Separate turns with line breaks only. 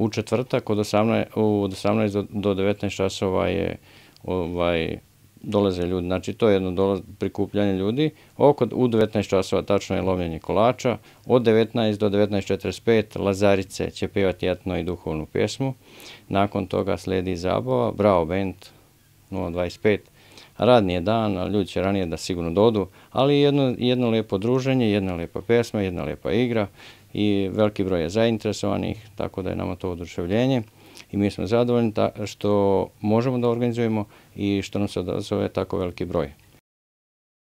u četvrtak od 18, od 18 do 19 časova je ovaj, dolaze ljudi. Znači to je jedno dolaz, prikupljanje ljudi. Oko, u 19 časova tačno je lovljenje kolača. Od 19 do 19.45 Lazarice će pevati jatno i duhovnu pjesmu. Nakon toga slijedi zabava, Bravo Band 025 radni je dan, a ljudi će ranije da sigurno dođu, ali jedno, jedno lepo druženje, jedna lepa pesma, jedna lepa igra i veliki broj je zainteresovanih, tako da je nama to oduševljenje i mi smo zadovoljni što možemo da organizujemo i što nam se odazove tako veliki broj.